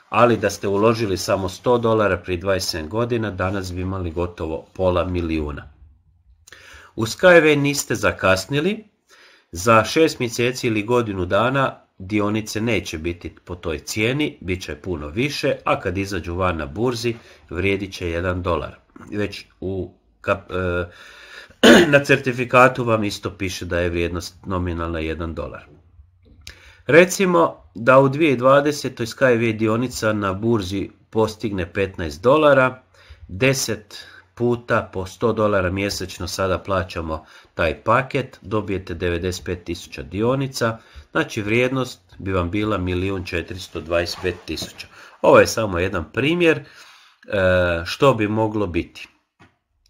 A: ali da ste uložili samo 100 dolara pri 27 godina, danas bi imali gotovo pola milijuna. U Skyway niste zakasnili, za 6 mjeseci ili godinu dana dionice neće biti po toj cijeni, bit će puno više, a kad izađu van na burzi vrijedit će 1 dolar. Već u e, na certifikatu vam isto piše da je vrijednost nominalna 1 dolar. Recimo da u 2020. SkyWay dionica na burzi postigne 15 dolara, 10 puta po 100 dolara mjesečno sada plaćamo taj paket, dobijete 95.000 dionica, znači vrijednost bi vam bila 1.425.000. Ovo je samo jedan primjer e, što bi moglo biti.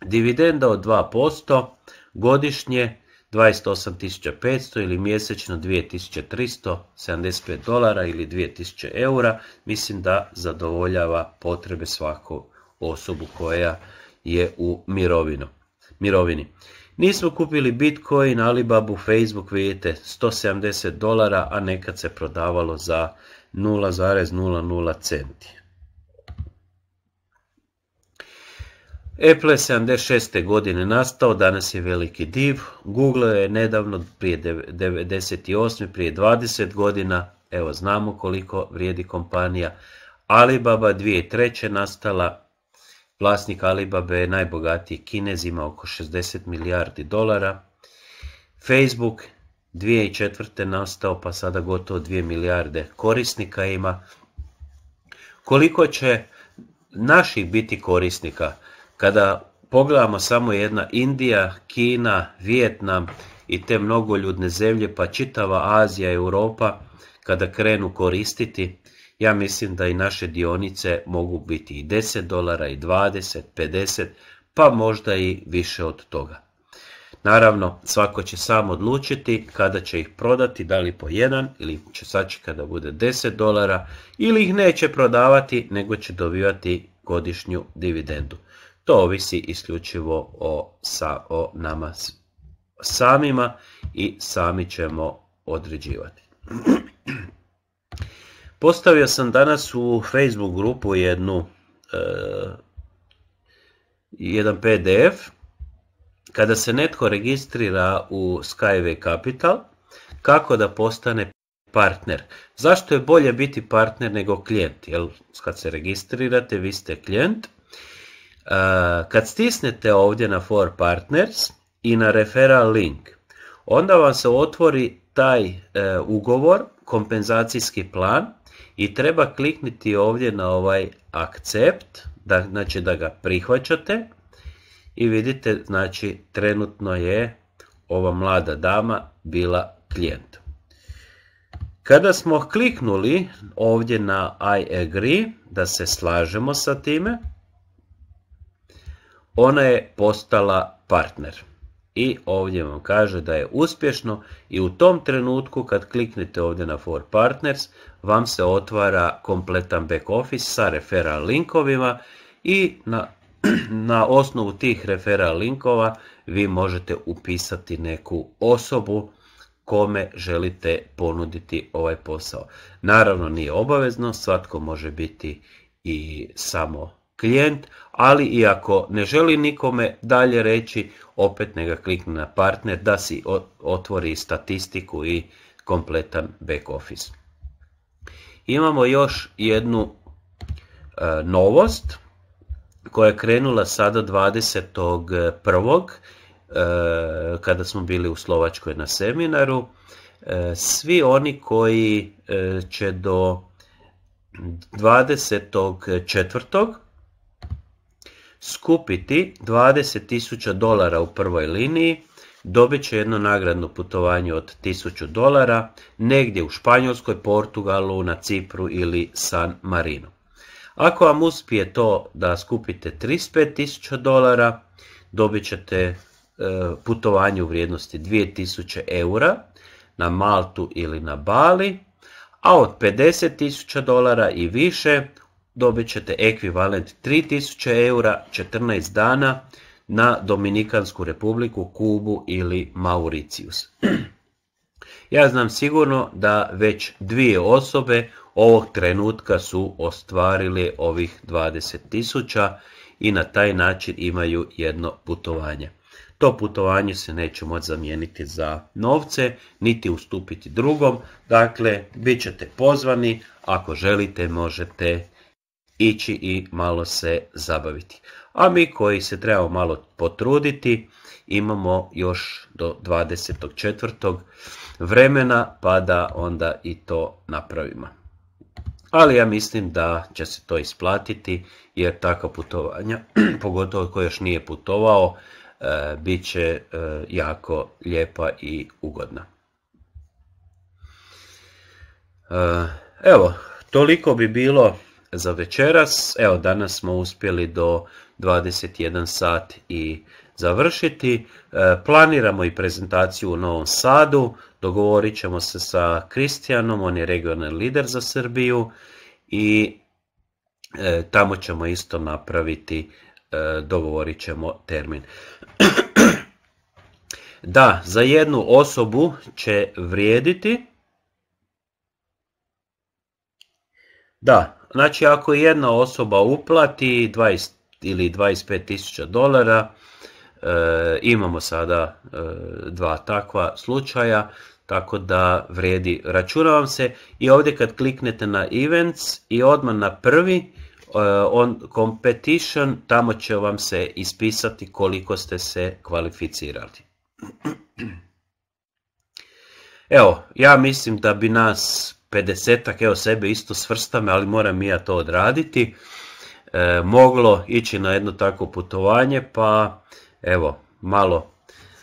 A: Dividenda od 2% godišnje 28.500 ili mjesečno 2.375 dolara ili 2.000 eura, mislim da zadovoljava potrebe svaku osobu koja je u mirovinu. mirovini. Nismo kupili Bitcoin, Alibabu, Facebook, vidite, 170 dolara, a nekad se prodavalo za 0,00 centi. Apple je 76. godine nastao, danas je veliki div. Google je nedavno prije 98. prije 20 godina, evo znamo koliko vrijedi kompanija. Alibaba 2003. nastala, Vlasnik Alibabe je najbogatiji Kinez, ima oko 60 milijardi dolara. Facebook 2004. nastao pa sada gotovo 2 milijarde korisnika ima. Koliko će naših biti korisnika kada pogledamo samo jedna Indija, Kina, Vijetnam i te mnogoljudne zemlje pa čitava Azija, Europa kada krenu koristiti ja mislim da i naše dionice mogu biti i 10 dolara i 20, 50, pa možda i više od toga. Naravno, svako će sam odlučiti kada će ih prodati, da li po jedan ili će sačekati da bude 10 dolara ili ih neće prodavati nego će dobivati godišnju dividendu. To ovisi isključivo o, sa, o nama samima i sami ćemo određivati. Postavio sam danas u Facebook grupu jednu e, jedan PDF kada se netko registrira u Skyway Capital kako da postane partner. Zašto je bolje biti partner nego klijent? Jer kad se registrirate vi ste klijent. E, kad stisnete ovdje na For Partners i na referral link, onda vam se otvori taj e, ugovor, kompenzacijski plan i treba kliknuti ovdje na ovaj accept, da, znači da ga prihvaćate i vidite znači trenutno je ova mlada dama bila klijent. Kada smo kliknuli ovdje na I agree, da se slažemo sa time, ona je postala partner i ovdje vam kaže da je uspješno i u tom trenutku kad kliknete ovdje na For Partners vam se otvara kompletan back office sa referral linkovima i na, na osnovu tih referral linkova vi možete upisati neku osobu kome želite ponuditi ovaj posao. Naravno nije obavezno, svatko može biti i samo klijent, ali i ako ne želi nikome dalje reći, opet ne ga klikne na partner da si otvori statistiku i kompletan back office. Imamo još jednu e, novost koja je krenula sada 21. E, kada smo bili u Slovačkoj na seminaru. E, svi oni koji će do 24 skupiti 20.000 dolara u prvoj liniji, dobit će jedno nagradno putovanje od 1000 dolara negdje u Španjolskoj, Portugalu, na Cipru ili San Marino. Ako vam uspije to da skupite 35.000 dolara, dobit ćete e, putovanje u vrijednosti 2000 eura na Maltu ili na Bali, a od 50.000 dolara i više dobit ćete ekvivalent 3000 eura 14 dana na Dominikansku republiku, Kubu ili Mauricius. Ja znam sigurno da već dvije osobe ovog trenutka su ostvarili ovih 20.000 i na taj način imaju jedno putovanje. To putovanje se neće moći zamijeniti za novce, niti ustupiti drugom, dakle bit ćete pozvani, ako želite možete ići i malo se zabaviti. A mi koji se trebamo malo potruditi, imamo još do 24. vremena pa da onda i to napravimo. Ali ja mislim da će se to isplatiti jer takva putovanja, pogotovo ko još nije putovao, e, bit će e, jako lijepa i ugodna. E, evo, toliko bi bilo za večeras. Evo, danas smo uspjeli do 21 sat i završiti. E, planiramo i prezentaciju u Novom Sadu. Dogovorit ćemo se sa Kristijanom, on je regionalni lider za Srbiju i e, tamo ćemo isto napraviti, e, dogovorit ćemo termin. Da, za jednu osobu će vrijediti. Da, Znači ako jedna osoba uplati 20 ili 25 tisuća dolara, e, imamo sada e, dva takva slučaja, tako da vrijedi. računavam se i ovdje kad kliknete na events i odmah na prvi, e, on competition, tamo će vam se ispisati koliko ste se kvalificirali. Evo, ja mislim da bi nas 50-ak, evo sebe isto svrstam, ali moram i ja to odraditi, e, moglo ići na jedno tako putovanje, pa evo, malo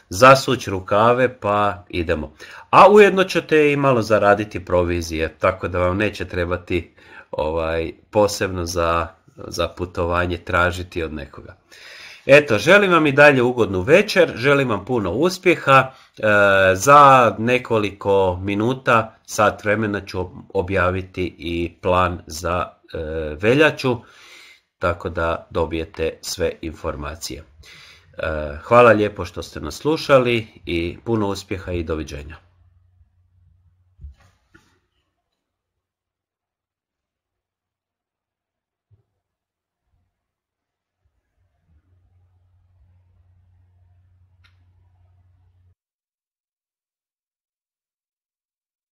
A: zasuć rukave, pa idemo. A ujedno ćete i malo zaraditi provizije, tako da vam neće trebati ovaj posebno za, za putovanje tražiti od nekoga. Eto, želim vam i dalje ugodnu večer, želim vam puno uspjeha. E, za nekoliko minuta, sat vremena ću objaviti i plan za e, veljaču, tako da dobijete sve informacije. E, hvala lijepo što ste nas slušali i puno uspjeha i doviđenja.